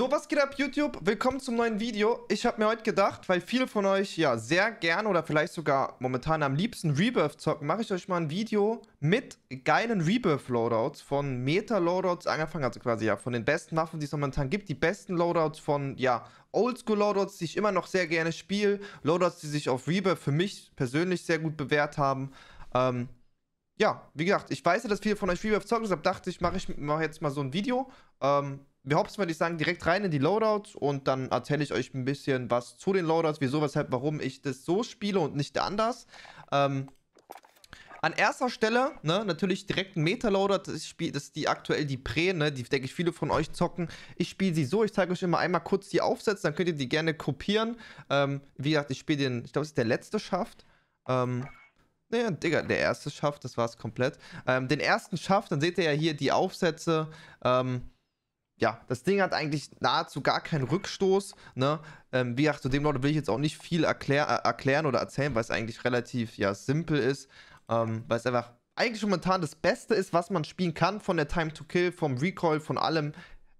So, was geht ab YouTube? Willkommen zum neuen Video. Ich habe mir heute gedacht, weil viele von euch ja sehr gern oder vielleicht sogar momentan am liebsten Rebirth zocken, mache ich euch mal ein Video mit geilen Rebirth-Loadouts von Meta-Loadouts angefangen, also quasi ja von den besten Waffen, die es momentan gibt, die besten Loadouts von ja Oldschool-Loadouts, die ich immer noch sehr gerne spiele, Loadouts, die sich auf Rebirth für mich persönlich sehr gut bewährt haben. Ähm, ja, wie gesagt, ich weiß ja, dass viele von euch Freewave zocken, deshalb dachte ich, mache ich mach jetzt mal so ein Video. Ähm, wir hops, würde ich sagen, direkt rein in die Loadouts und dann erzähle ich euch ein bisschen was zu den Loadouts, wieso, weshalb, warum ich das so spiele und nicht anders. Ähm, an erster Stelle, ne, natürlich direkt ein meta loadout das, das ist die aktuell die Prä, ne, die, denke ich, viele von euch zocken. Ich spiele sie so, ich zeige euch immer einmal kurz die Aufsätze, dann könnt ihr die gerne kopieren. Ähm, wie gesagt, ich spiele den, ich glaube, es ist der letzte Schaft. Ähm, naja, Digga, der erste Schaft, das war's komplett. Ähm, den ersten Schaft, dann seht ihr ja hier die Aufsätze. Ähm, ja, das Ding hat eigentlich nahezu gar keinen Rückstoß. Ne? Ähm, wie gesagt, zu dem Leute will ich jetzt auch nicht viel erklär, äh, erklären oder erzählen, weil es eigentlich relativ ja, simpel ist. Ähm, weil es einfach eigentlich momentan das Beste ist, was man spielen kann, von der Time to Kill, vom Recoil, von allem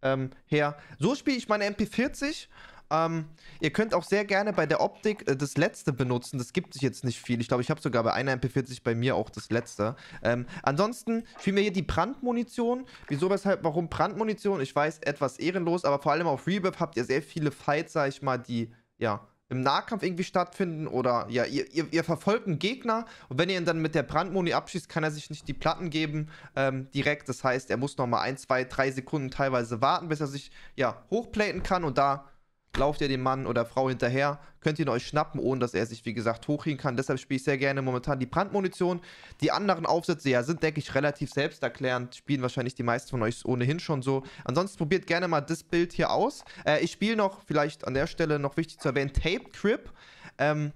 ähm, her. So spiele ich meine MP40. Ähm, ihr könnt auch sehr gerne bei der Optik äh, das letzte benutzen. Das gibt sich jetzt nicht viel. Ich glaube, ich habe sogar bei einer MP40 bei mir auch das letzte. Ähm, ansonsten fiel mir hier die Brandmunition. Wieso, weshalb, warum Brandmunition? Ich weiß, etwas ehrenlos, aber vor allem auf Rebirth habt ihr sehr viele Fights, sag ich mal, die, ja, im Nahkampf irgendwie stattfinden oder ja, ihr, ihr, ihr, verfolgt einen Gegner und wenn ihr ihn dann mit der Brandmoni abschießt, kann er sich nicht die Platten geben ähm, direkt. Das heißt, er muss nochmal ein, zwei, drei Sekunden teilweise warten, bis er sich ja hochplaten kann und da lauft ihr dem Mann oder Frau hinterher, könnt ihr ihn euch schnappen, ohne dass er sich, wie gesagt, hochheben kann. Deshalb spiele ich sehr gerne momentan die Brandmunition. Die anderen Aufsätze, ja, sind, denke ich, relativ selbsterklärend. Spielen wahrscheinlich die meisten von euch ohnehin schon so. Ansonsten probiert gerne mal das Bild hier aus. Äh, ich spiele noch, vielleicht an der Stelle noch wichtig zu erwähnen, Taped Crip. Ähm,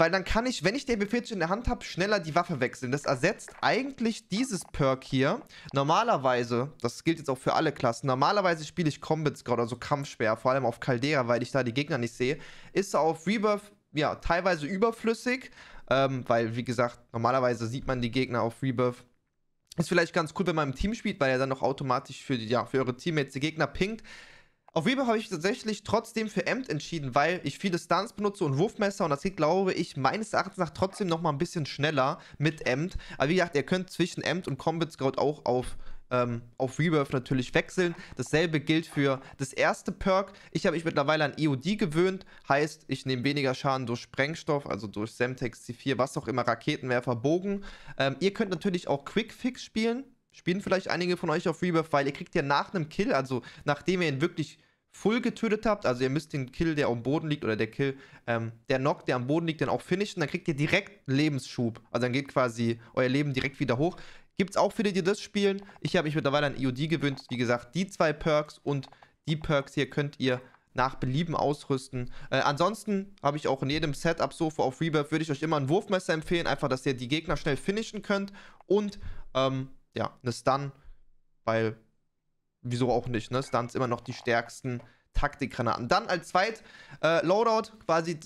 weil dann kann ich, wenn ich den Befehl in der Hand habe, schneller die Waffe wechseln. Das ersetzt eigentlich dieses Perk hier. Normalerweise, das gilt jetzt auch für alle Klassen, normalerweise spiele ich Combat Scout, also Kampfsperr, vor allem auf Caldera, weil ich da die Gegner nicht sehe. Ist auf Rebirth, ja, teilweise überflüssig, ähm, weil, wie gesagt, normalerweise sieht man die Gegner auf Rebirth. Ist vielleicht ganz cool, wenn man im Team spielt, weil er dann auch automatisch für, die, ja, für eure Teammates die Gegner pinkt. Auf jeden habe ich tatsächlich trotzdem für Amt entschieden, weil ich viele Stunts benutze und Wurfmesser und das geht, glaube ich, meines Erachtens nach trotzdem nochmal ein bisschen schneller mit Amt. Aber wie gesagt, ihr könnt zwischen Amt und Combat Scout auch auf ähm, auf Rebirth natürlich wechseln. Dasselbe gilt für das erste Perk. Ich habe mich mittlerweile an EOD gewöhnt. Heißt, ich nehme weniger Schaden durch Sprengstoff, also durch Semtex C4, was auch immer, Raketenwerfer, Bogen. Ähm, ihr könnt natürlich auch Quick Fix spielen spielen vielleicht einige von euch auf Rebirth, weil ihr kriegt ja nach einem Kill, also nachdem ihr ihn wirklich full getötet habt, also ihr müsst den Kill, der am Boden liegt, oder der Kill, ähm, der Knock, der am Boden liegt, dann auch finishen, dann kriegt ihr direkt Lebensschub. Also dann geht quasi euer Leben direkt wieder hoch. Gibt's auch viele, die das spielen. Ich habe mich mittlerweile an EOD gewöhnt. Wie gesagt, die zwei Perks und die Perks hier könnt ihr nach Belieben ausrüsten. Äh, ansonsten habe ich auch in jedem Setup Sofa auf Rebirth würde ich euch immer ein Wurfmesser empfehlen, einfach, dass ihr die Gegner schnell finishen könnt und ähm, ja, eine Stun, weil wieso auch nicht, ne? Stuns immer noch die stärksten Taktikgranaten. Dann als zweit äh, Loadout, quasi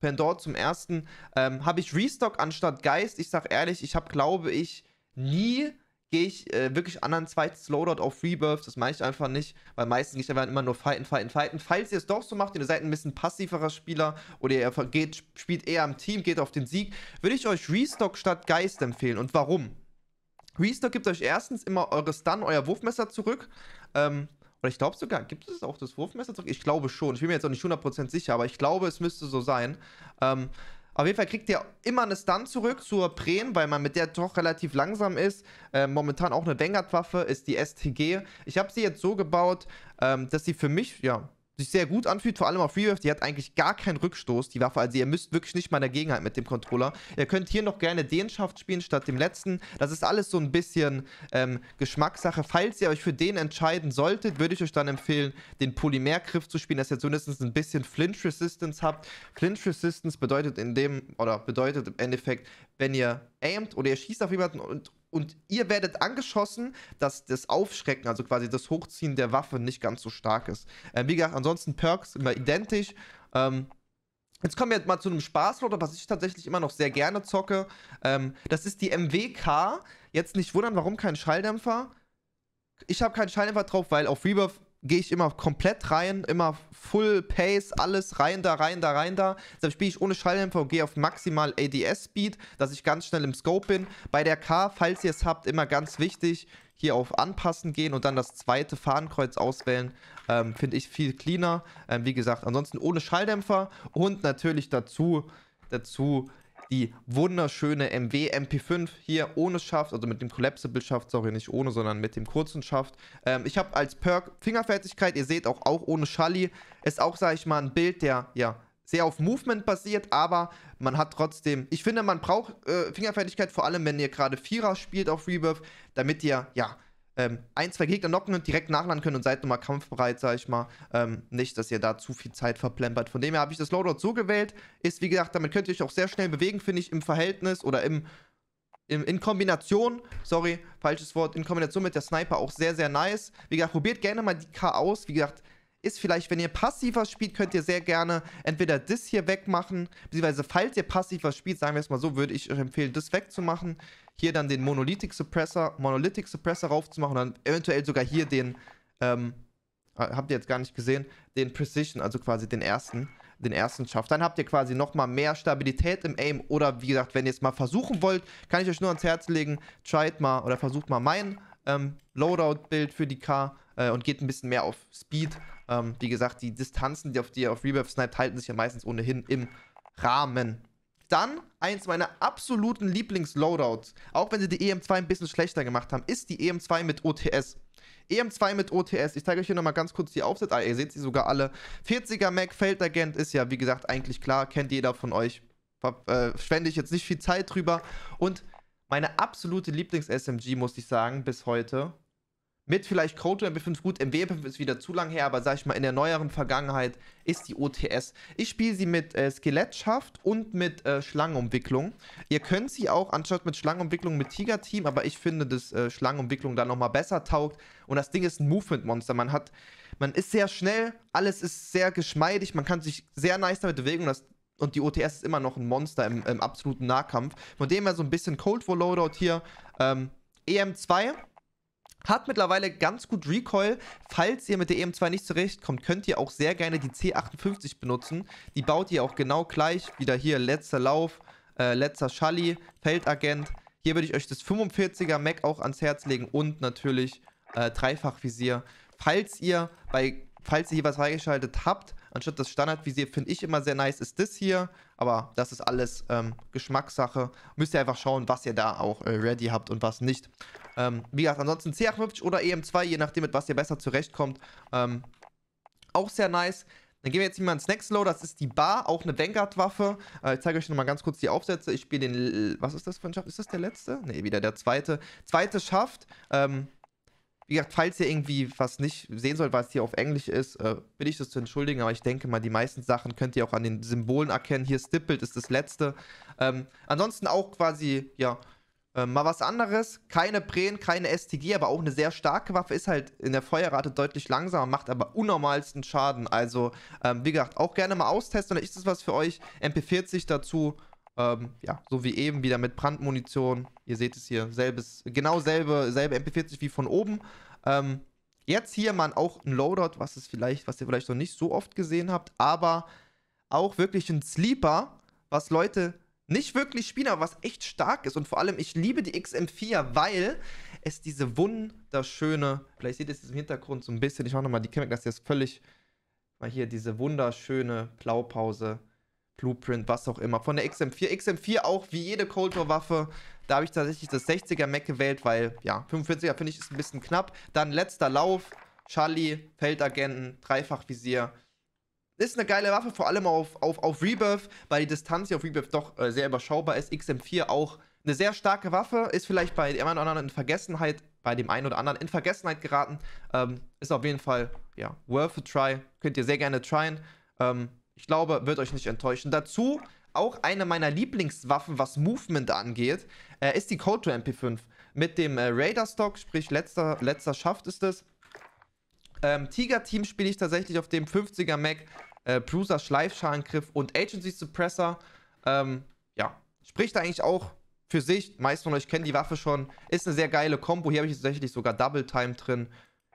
Pandor zum ersten, ähm, habe ich Restock anstatt Geist. Ich sag ehrlich, ich habe, glaube ich, nie gehe ich äh, wirklich anderen zweites Loadout auf Rebirth. Das mache ich einfach nicht, weil meistens gehe ich einfach immer nur fighten, fighten, fighten. Falls ihr es doch so macht, ihr seid ein bisschen passiverer Spieler oder ihr geht, spielt eher am Team, geht auf den Sieg, würde ich euch Restock statt Geist empfehlen. Und warum? Reasoner gibt euch erstens immer eure Stun, euer Wurfmesser zurück. Ähm, oder ich glaube sogar, gibt es auch das Wurfmesser zurück? Ich glaube schon. Ich bin mir jetzt auch nicht 100% sicher, aber ich glaube, es müsste so sein. Ähm, auf jeden Fall kriegt ihr immer eine Stun zurück zur Pren, weil man mit der doch relativ langsam ist. Äh, momentan auch eine Vanguard-Waffe ist die STG. Ich habe sie jetzt so gebaut, ähm, dass sie für mich, ja, sich sehr gut anfühlt, vor allem auf Reverb. Die hat eigentlich gar keinen Rückstoß, die Waffe. Also ihr müsst wirklich nicht mal dagegen halten mit dem Controller. Ihr könnt hier noch gerne den Schaft spielen statt dem letzten. Das ist alles so ein bisschen ähm, Geschmackssache. Falls ihr euch für den entscheiden solltet, würde ich euch dann empfehlen, den Polymergriff zu spielen, dass ihr zumindest ein bisschen Flinch Resistance habt. Flinch Resistance bedeutet in dem, oder bedeutet im Endeffekt, wenn ihr aimt oder ihr schießt auf jemanden und und ihr werdet angeschossen, dass das Aufschrecken, also quasi das Hochziehen der Waffe nicht ganz so stark ist. Ähm, wie gesagt, ansonsten Perks immer identisch. Ähm, jetzt kommen wir jetzt mal zu einem Spaßloader, was ich tatsächlich immer noch sehr gerne zocke. Ähm, das ist die MWK. Jetzt nicht wundern, warum kein Schalldämpfer. Ich habe keinen Schalldämpfer drauf, weil auf Rebirth gehe ich immer komplett rein, immer Full Pace, alles rein da, rein da, rein da. Deshalb spiele ich ohne Schalldämpfer und gehe auf maximal ADS Speed, dass ich ganz schnell im Scope bin. Bei der K, falls ihr es habt, immer ganz wichtig, hier auf Anpassen gehen und dann das zweite Fahnenkreuz auswählen. Ähm, Finde ich viel cleaner. Ähm, wie gesagt, ansonsten ohne Schalldämpfer und natürlich dazu, dazu die wunderschöne MW MP5 hier ohne Schaft, also mit dem Collapsible Schaft, sorry, nicht ohne, sondern mit dem kurzen Schaft. Ähm, ich habe als Perk Fingerfertigkeit, ihr seht auch, auch ohne Schalli, ist auch, sage ich mal, ein Bild, der, ja, sehr auf Movement basiert, aber man hat trotzdem, ich finde, man braucht äh, Fingerfertigkeit, vor allem wenn ihr gerade Vierer spielt auf Rebirth, damit ihr, ja, ähm, ein, zwei Gegner knocken und direkt nachladen können und seid nochmal kampfbereit, sag ich mal. Ähm, nicht, dass ihr da zu viel Zeit verplempert. Von dem her habe ich das Loadout so gewählt. Ist, wie gesagt, damit könnt ihr euch auch sehr schnell bewegen, finde ich, im Verhältnis oder im, im, in Kombination, sorry, falsches Wort, in Kombination mit der Sniper auch sehr, sehr nice. Wie gesagt, probiert gerne mal die K aus. Wie gesagt, ist vielleicht, wenn ihr passiver spielt, könnt ihr sehr gerne entweder das hier wegmachen, beziehungsweise falls ihr passiver spielt, sagen wir es mal so, würde ich euch empfehlen, das wegzumachen hier dann den Monolithic Suppressor, Monolithic Suppressor raufzumachen und dann eventuell sogar hier den, ähm, äh, habt ihr jetzt gar nicht gesehen, den Precision, also quasi den ersten, den ersten schafft. Dann habt ihr quasi nochmal mehr Stabilität im Aim oder wie gesagt, wenn ihr es mal versuchen wollt, kann ich euch nur ans Herz legen, tryt mal oder versucht mal mein ähm, Loadout-Bild für die K äh, und geht ein bisschen mehr auf Speed. Ähm, wie gesagt, die Distanzen, die auf die ihr auf Rebirth sniped, halten sich ja meistens ohnehin im Rahmen. Dann eins meiner absoluten Lieblings-Loadouts, auch wenn sie die EM2 ein bisschen schlechter gemacht haben, ist die EM2 mit OTS. EM2 mit OTS. Ich zeige euch hier nochmal ganz kurz die Aufsätze. Ah, ihr seht sie sogar alle. 40er Mac, Feldagent ist ja, wie gesagt, eigentlich klar. Kennt jeder von euch. Äh, spende ich jetzt nicht viel Zeit drüber. Und meine absolute Lieblings-SMG, muss ich sagen, bis heute mit vielleicht Croto MW5 gut. MW5 ist wieder zu lang her, aber sag ich mal, in der neueren Vergangenheit ist die OTS. Ich spiele sie mit äh, Skelettschaft und mit äh, Schlangenumwicklung. Ihr könnt sie auch anstatt mit Schlangenumwicklung mit Tiger-Team, aber ich finde, dass äh, Schlangenumwicklung da nochmal besser taugt. Und das Ding ist ein Movement-Monster. Man hat, man ist sehr schnell, alles ist sehr geschmeidig, man kann sich sehr nice damit bewegen und das und die OTS ist immer noch ein Monster im, im absoluten Nahkampf. Von dem her so ein bisschen Cold War Loadout hier. Ähm, EM2 hat mittlerweile ganz gut Recoil. Falls ihr mit der EM2 nicht zurechtkommt, könnt ihr auch sehr gerne die C58 benutzen. Die baut ihr auch genau gleich. Wieder hier, letzter Lauf, äh, letzter Schalli, Feldagent. Hier würde ich euch das 45er Mac auch ans Herz legen und natürlich äh, Dreifachvisier. Falls ihr bei, falls ihr hier was freigeschaltet habt, Anstatt das Standardvisier finde ich immer sehr nice, ist das hier. Aber das ist alles ähm, Geschmackssache. Müsst ihr einfach schauen, was ihr da auch äh, ready habt und was nicht. Ähm, wie gesagt, ansonsten C58 oder EM2, je nachdem, mit was ihr besser zurechtkommt. Ähm, auch sehr nice. Dann gehen wir jetzt hier mal ins Next Low. Das ist die Bar, auch eine Vanguard-Waffe. Äh, ich zeige euch nochmal ganz kurz die Aufsätze. Ich spiele den. Was ist das für ein Schaft? Ist das der letzte? Ne, wieder der zweite. Zweite Schaft. Ähm, wie gesagt, falls ihr irgendwie was nicht sehen sollt, was hier auf Englisch ist, äh, bin ich das zu entschuldigen, aber ich denke mal, die meisten Sachen könnt ihr auch an den Symbolen erkennen. Hier stippelt ist das letzte. Ähm, ansonsten auch quasi, ja, äh, mal was anderes. Keine Pren, keine STG, aber auch eine sehr starke Waffe. Ist halt in der Feuerrate deutlich langsamer, macht aber unnormalsten Schaden. Also, ähm, wie gesagt, auch gerne mal austesten. Oder ist das was für euch? MP40 dazu. Ähm, ja, so wie eben, wieder mit Brandmunition. Ihr seht es hier, selbes, genau selbe, selbe MP40 wie von oben. Ähm, jetzt hier mal auch ein Loadout, was es vielleicht, was ihr vielleicht noch nicht so oft gesehen habt, aber auch wirklich ein Sleeper, was Leute nicht wirklich spielen, aber was echt stark ist. Und vor allem, ich liebe die XM4, weil es diese wunderschöne, vielleicht seht ihr es im Hintergrund so ein bisschen, ich mache nochmal die Kamera, dass ihr es völlig, mal hier diese wunderschöne Blaupause Blueprint, was auch immer. Von der XM4. XM4 auch wie jede Cold War Waffe. Da habe ich tatsächlich das 60er Mac gewählt, weil ja, 45er finde ich ist ein bisschen knapp. Dann letzter Lauf, Charlie, Feldagenten, Dreifachvisier. Ist eine geile Waffe, vor allem auf, auf, auf Rebirth, weil die Distanz hier auf Rebirth doch äh, sehr überschaubar ist. XM4 auch eine sehr starke Waffe, ist vielleicht bei dem einen oder anderen in Vergessenheit, bei dem einen oder anderen in Vergessenheit geraten. Ähm, ist auf jeden Fall, ja, worth a try. Könnt ihr sehr gerne tryen. Ähm, ich glaube, wird euch nicht enttäuschen. Dazu auch eine meiner Lieblingswaffen, was Movement angeht, äh, ist die Code to MP5. Mit dem äh, Raider Stock, sprich letzter, letzter Schaft ist es. Ähm, Tiger Team spiele ich tatsächlich auf dem 50er Mac, äh, Bruiser Schleifschalengriff und Agency Suppressor. Ähm, ja, spricht eigentlich auch für sich. Meist von euch kennen die Waffe schon. Ist eine sehr geile Combo. Hier habe ich tatsächlich sogar Double Time drin.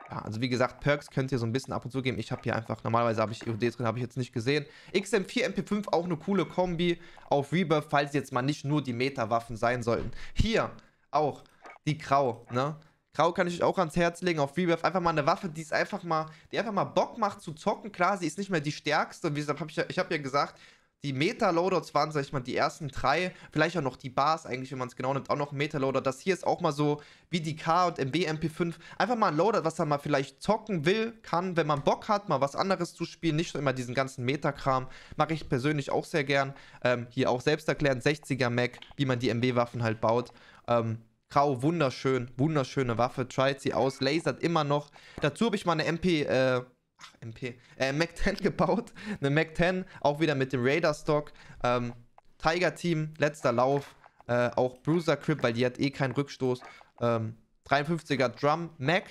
Ja, also wie gesagt, Perks könnt ihr so ein bisschen ab und zu geben. Ich habe hier einfach, normalerweise habe ich EOD drin, habe ich jetzt nicht gesehen. XM4, MP5, auch eine coole Kombi auf Rebirth, falls jetzt mal nicht nur die Meta-Waffen sein sollten. Hier auch die Grau, ne? Grau kann ich euch auch ans Herz legen auf Rebirth. Einfach mal eine Waffe, die es einfach mal, die einfach mal Bock macht zu zocken. Klar, sie ist nicht mehr die stärkste. Wie gesagt, hab ich, ich habe ja gesagt, die Meta-Loader waren, sag ich mal, die ersten drei, vielleicht auch noch die Bars eigentlich, wenn man es genau nimmt, auch noch ein Meta-Loader. Das hier ist auch mal so wie die K und MB MP5. Einfach mal ein Loader, was er mal vielleicht zocken will, kann, wenn man Bock hat, mal was anderes zu spielen. Nicht so immer diesen ganzen Meta-Kram. Mache ich persönlich auch sehr gern. Ähm, hier auch selbst erklären, 60er Mac, wie man die MB-Waffen halt baut. Ähm, Grau, wunderschön, wunderschöne Waffe. Tried sie aus, lasert immer noch. Dazu habe ich mal eine MP, äh, ach, MP, äh, Mac 10 gebaut. Eine Mac 10, auch wieder mit dem Raider Stock. Ähm, Tiger Team, letzter Lauf. Äh, auch Bruiser Crip, weil die hat eh keinen Rückstoß. Ähm, 53er Drum Mac.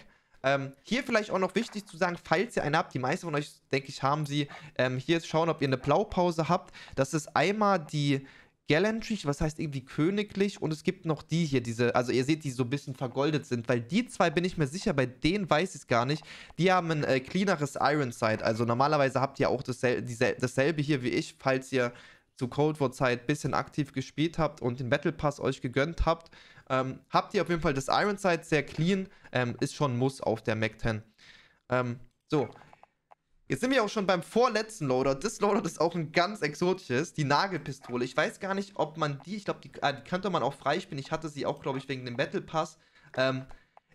Ähm, hier vielleicht auch noch wichtig zu sagen, falls ihr eine habt, die meisten von euch, denke ich, haben sie. Ähm, hier ist schauen, ob ihr eine Blaupause habt. Das ist einmal die Gallantry, was heißt irgendwie königlich. Und es gibt noch die hier, diese, also ihr seht, die so ein bisschen vergoldet sind, weil die zwei bin ich mir sicher, bei denen weiß ich es gar nicht. Die haben ein äh, cleaneres Ironside. Also normalerweise habt ihr auch dassel dasselbe hier wie ich, falls ihr zu Cold War Zeit ein bisschen aktiv gespielt habt und den Battle Pass euch gegönnt habt. Ähm, habt ihr auf jeden Fall das Ironside sehr clean, ähm, ist schon Muss auf der Mac 10. Ähm, so, Jetzt sind wir auch schon beim vorletzten Loader. Das Loader ist auch ein ganz exotisches. Die Nagelpistole. Ich weiß gar nicht, ob man die... Ich glaube, die, ah, die könnte man auch freispielen. Ich hatte sie auch, glaube ich, wegen dem Battle Pass. Ähm,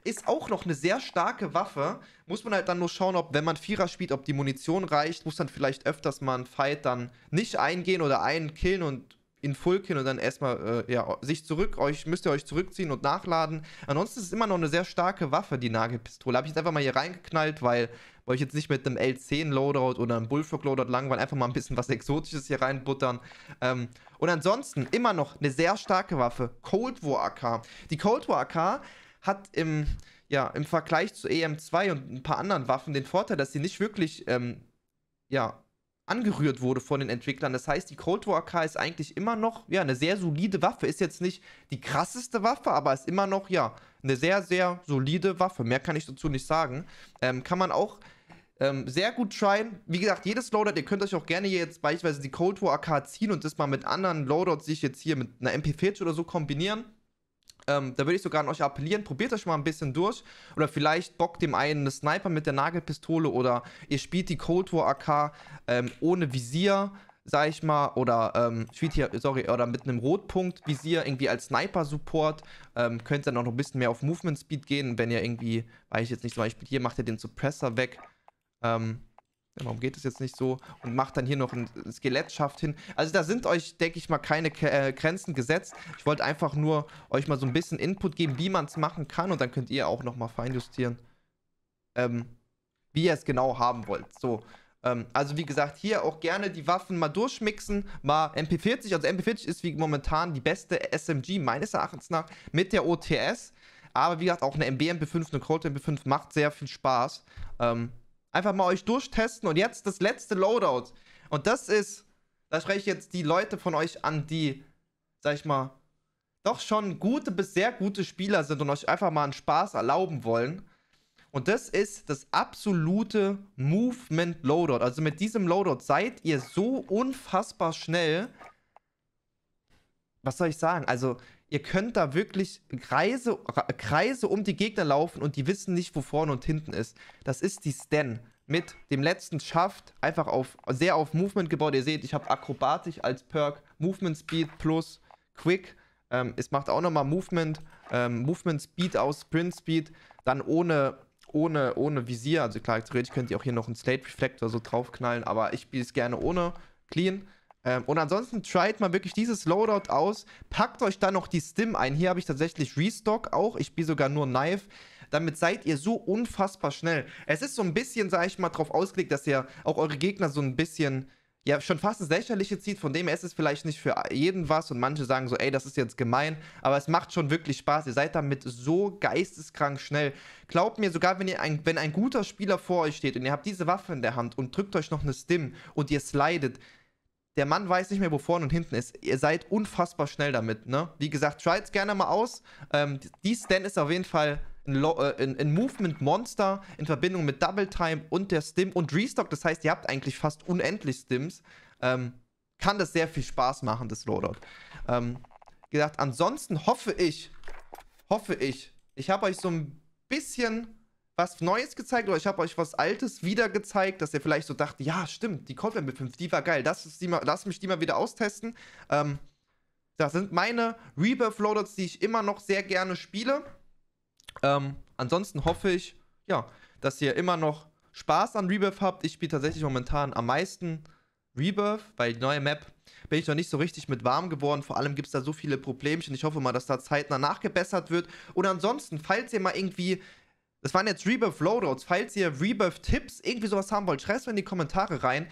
ist auch noch eine sehr starke Waffe. Muss man halt dann nur schauen, ob, wenn man Vierer spielt, ob die Munition reicht. Muss dann vielleicht öfters mal einen Fight dann nicht eingehen oder einen killen und in Fulkin und dann erstmal äh, ja, sich zurück, euch müsst ihr euch zurückziehen und nachladen. Ansonsten ist es immer noch eine sehr starke Waffe, die Nagelpistole. Habe ich jetzt einfach mal hier reingeknallt, weil wollte ich jetzt nicht mit einem L10 Loadout oder einem Bullfrog Loadout langweilen, einfach mal ein bisschen was Exotisches hier reinbuttern. Ähm, und ansonsten immer noch eine sehr starke Waffe, Cold War AK. Die Cold War AK hat im, ja, im Vergleich zu EM2 und ein paar anderen Waffen den Vorteil, dass sie nicht wirklich ähm, ja, angerührt wurde von den Entwicklern. Das heißt, die Cold War AK ist eigentlich immer noch ja, eine sehr solide Waffe. Ist jetzt nicht die krasseste Waffe, aber ist immer noch ja eine sehr, sehr solide Waffe. Mehr kann ich dazu nicht sagen. Ähm, kann man auch ähm, sehr gut tryen. Wie gesagt, jedes Loadout, ihr könnt euch auch gerne hier jetzt beispielsweise die Cold War AK ziehen und das mal mit anderen Loadouts sich jetzt hier mit einer MP40 oder so kombinieren. Ähm, da würde ich sogar an euch appellieren, probiert euch mal ein bisschen durch. Oder vielleicht bockt dem einen eine Sniper mit der Nagelpistole oder ihr spielt die Cold War AK ähm, ohne Visier, sag ich mal, oder ähm, spielt hier, sorry, oder mit einem Rotpunkt-Visier irgendwie als Sniper-Support. Ähm, könnt ihr dann auch noch ein bisschen mehr auf Movement Speed gehen, wenn ihr irgendwie, weiß ich jetzt nicht, zum Beispiel hier macht ihr den Suppressor weg. Ähm, warum geht es jetzt nicht so? Und macht dann hier noch ein Skelettschaft hin. Also da sind euch, denke ich mal, keine äh, Grenzen gesetzt. Ich wollte einfach nur euch mal so ein bisschen Input geben, wie man es machen kann. Und dann könnt ihr auch nochmal feinjustieren, ähm, wie ihr es genau haben wollt. So, ähm, also wie gesagt, hier auch gerne die Waffen mal durchmixen. Mal MP40, also MP40 ist wie momentan die beste SMG meines Erachtens nach mit der OTS. Aber wie gesagt, auch eine MB MP5, eine Cold MP5 macht sehr viel Spaß. Ähm, Einfach mal euch durchtesten und jetzt das letzte Loadout. Und das ist, da spreche ich jetzt die Leute von euch an, die, sag ich mal, doch schon gute bis sehr gute Spieler sind und euch einfach mal einen Spaß erlauben wollen. Und das ist das absolute Movement Loadout. Also mit diesem Loadout seid ihr so unfassbar schnell. Was soll ich sagen? Also ihr könnt da wirklich Kreise, Kreise um die Gegner laufen und die wissen nicht, wo vorne und hinten ist. Das ist die Stan mit dem letzten Schaft, einfach auf sehr auf Movement gebaut. Ihr seht, ich habe Akrobatik als Perk, Movement Speed plus Quick. Ähm, es macht auch nochmal Movement, ähm, Movement Speed aus, Sprint Speed, dann ohne, ohne, ohne Visier. Also klar, theoretisch könnt ihr auch hier noch einen Slate Reflektor so draufknallen, aber ich spiele es gerne ohne, clean. Ähm, und ansonsten tryt mal wirklich dieses Loadout aus. Packt euch dann noch die Stim ein. Hier habe ich tatsächlich Restock auch. Ich spiele sogar nur Knife. Damit seid ihr so unfassbar schnell. Es ist so ein bisschen, sage ich mal, drauf ausgelegt, dass ihr auch eure Gegner so ein bisschen ja schon fast das Lächerliche zieht, von dem her ist es vielleicht nicht für jeden was und manche sagen so, ey, das ist jetzt gemein, aber es macht schon wirklich Spaß. Ihr seid damit so geisteskrank schnell. Glaubt mir, sogar wenn, ihr ein, wenn ein guter Spieler vor euch steht und ihr habt diese Waffe in der Hand und drückt euch noch eine Stim und ihr slidet, der Mann weiß nicht mehr, wo vorne und hinten ist. Ihr seid unfassbar schnell damit, ne? Wie gesagt, try es gerne mal aus. Ähm, die Stand ist auf jeden Fall ein, äh, ein, Movement Monster in Verbindung mit Double Time und der Stim und Restock. Das heißt, ihr habt eigentlich fast unendlich Stims. Ähm, kann das sehr viel Spaß machen, das Loadout. Ähm, gesagt, ansonsten hoffe ich, hoffe ich, ich habe euch so ein bisschen was Neues gezeigt oder ich habe euch was Altes wieder gezeigt, dass ihr vielleicht so dacht, ja, stimmt, die Content mit 5, die war geil. Lass, die mal, lass mich die mal wieder austesten. Ähm, das sind meine Rebirth Loadouts, die ich immer noch sehr gerne spiele. Ähm, ansonsten hoffe ich, ja, dass ihr immer noch Spaß an Rebirth habt. Ich spiele tatsächlich momentan am meisten Rebirth, weil die neue Map bin ich noch nicht so richtig mit warm geworden. Vor allem gibt es da so viele Problemchen. Ich hoffe mal, dass da zeitnah nachgebessert wird. Und ansonsten, falls ihr mal irgendwie das waren jetzt Rebirth Loadouts. Falls ihr Rebirth-Tipps, irgendwie sowas haben wollt, schreibt es in die Kommentare rein.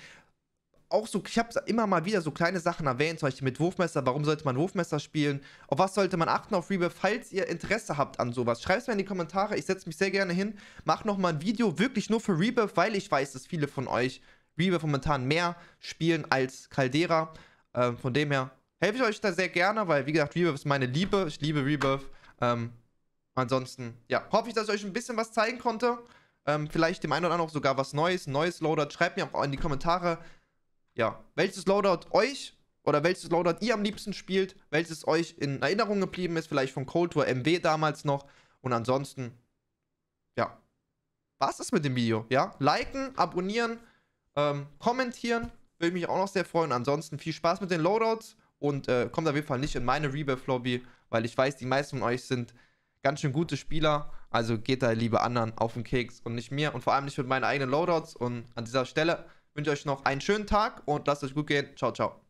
Auch so, ich habe immer mal wieder so kleine Sachen erwähnt, zum Beispiel mit Wurfmesser, warum sollte man Wurfmesser spielen, auf was sollte man achten auf Rebirth, falls ihr Interesse habt an sowas. Schreibt es mir in die Kommentare, ich setze mich sehr gerne hin, mach nochmal ein Video, wirklich nur für Rebirth, weil ich weiß, dass viele von euch Rebirth momentan mehr spielen als Caldera. Ähm, von dem her helfe ich euch da sehr gerne, weil wie gesagt, Rebirth ist meine Liebe, ich liebe Rebirth. Ähm, Ansonsten, ja, hoffe ich, dass ich euch ein bisschen was zeigen konnte. Ähm, vielleicht dem einen oder anderen auch sogar was Neues, neues Loadout. Schreibt mir auch in die Kommentare, ja, welches Loadout euch oder welches Loadout ihr am liebsten spielt, welches euch in Erinnerung geblieben ist, vielleicht von Cold War MW damals noch. Und ansonsten, ja, was ist mit dem Video, ja? Liken, abonnieren, ähm, kommentieren, würde mich auch noch sehr freuen. Ansonsten viel Spaß mit den Loadouts und äh, kommt auf jeden Fall nicht in meine Rebirth-Lobby, weil ich weiß, die meisten von euch sind ganz schön gute Spieler. Also geht da lieber anderen auf den Keks und nicht mir und vor allem nicht mit meinen eigenen Loadouts. Und an dieser Stelle wünsche ich euch noch einen schönen Tag und lasst euch gut gehen. Ciao, ciao.